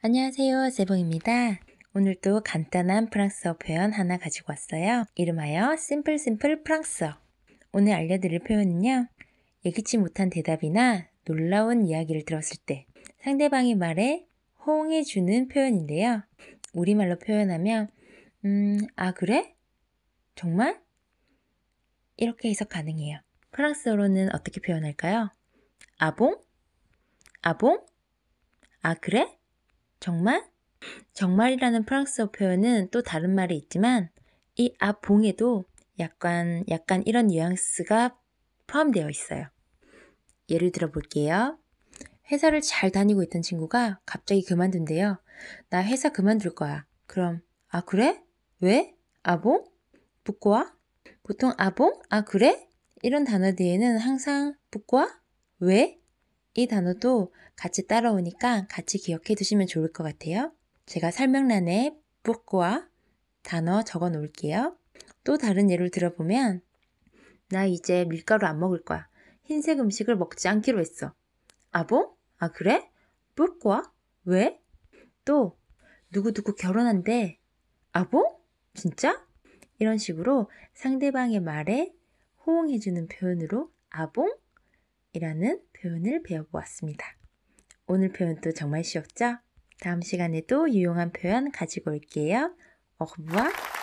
안녕하세요 세봉입니다 오늘도 간단한 프랑스어 표현 하나 가지고 왔어요 이름하여 심플 심플 프랑스어 오늘 알려드릴 표현은요 예기치 못한 대답이나 놀라운 이야기를 들었을 때 상대방의 말에 호응해주는 표현인데요 우리말로 표현하면 음, 아 그래? 정말? 이렇게 해석 가능해요 프랑스어로는 어떻게 표현할까요? 아봉? 아봉? 아 그래? 정말? 정말이라는 프랑스어 표현은 또 다른 말이 있지만 이 아봉에도 약간 약간 이런 뉘앙스가 포함되어 있어요. 예를 들어 볼게요. 회사를 잘 다니고 있던 친구가 갑자기 그만둔대요. 나 회사 그만둘 거야. 그럼 아 그래? 왜? 아봉? 북과? 보통 아봉? 아 그래? 이런 단어 뒤에는 항상 북과? 왜? 이 단어도 같이 따라오니까 같이 기억해 두시면 좋을 것 같아요. 제가 설명란에 b o o k 과 단어 적어 놓을게요. 또 다른 예를 들어보면 나 이제 밀가루 안 먹을 거야. 흰색 음식을 먹지 않기로 했어. 아봉? 아 그래? b o o k 과 왜? 또 누구누구 결혼한대. 아봉? 진짜? 이런 식으로 상대방의 말에 호응해주는 표현으로 아봉? 이라는 표현을 배워보았습니다. 오늘 표현도 정말 쉬웠죠? 다음 시간에도 유용한 표현 가지고 올게요. au r